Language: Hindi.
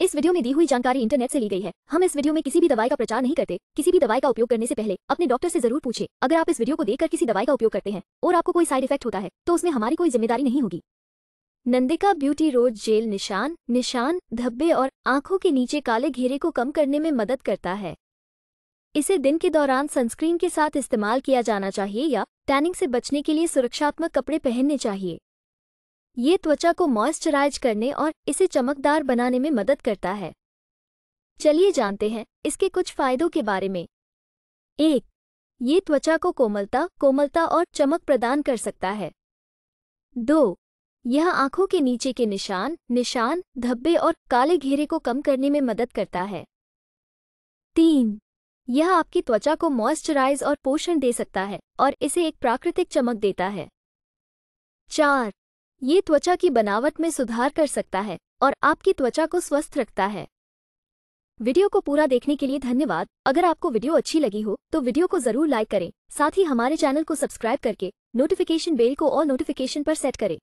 इस वीडियो में दी हुई जानकारी इंटरनेट से ली गई है हम इस वीडियो में किसी भी दवाई का प्रचार नहीं करते किसी भी दवाई का उपयोग करने से पहले अपने डॉक्टर से जरूर पूछे अगर आप इस वीडियो को देखकर किसी दवाई का उपयोग करते हैं और आपको कोई साइड इफेक्ट होता है तो उसमें हमारी कोई जिम्मेदारी नहीं होगी नंदिका ब्यूटी रोड जेल निशान निशान धब्बे और आंखों के नीचे काले घेरे को कम करने में मदद करता है इसे दिन के दौरान सनस्क्रीन के साथ इस्तेमाल किया जाना चाहिए या टैनिंग से बचने के लिए सुरक्षात्मक कपड़े पहनने चाहिए ये त्वचा को मॉइस्चराइज करने और इसे चमकदार बनाने में मदद करता है चलिए जानते हैं इसके कुछ फायदों के बारे में एक ये त्वचा को कोमलता कोमलता और चमक प्रदान कर सकता है दो यह आंखों के नीचे के निशान निशान धब्बे और काले घेरे को कम करने में मदद करता है तीन यह आपकी त्वचा को मॉइस्चराइज और पोषण दे सकता है और इसे एक प्राकृतिक चमक देता है चार ये त्वचा की बनावट में सुधार कर सकता है और आपकी त्वचा को स्वस्थ रखता है वीडियो को पूरा देखने के लिए धन्यवाद अगर आपको वीडियो अच्छी लगी हो तो वीडियो को जरूर लाइक करें साथ ही हमारे चैनल को सब्सक्राइब करके नोटिफिकेशन बेल को और नोटिफिकेशन पर सेट करें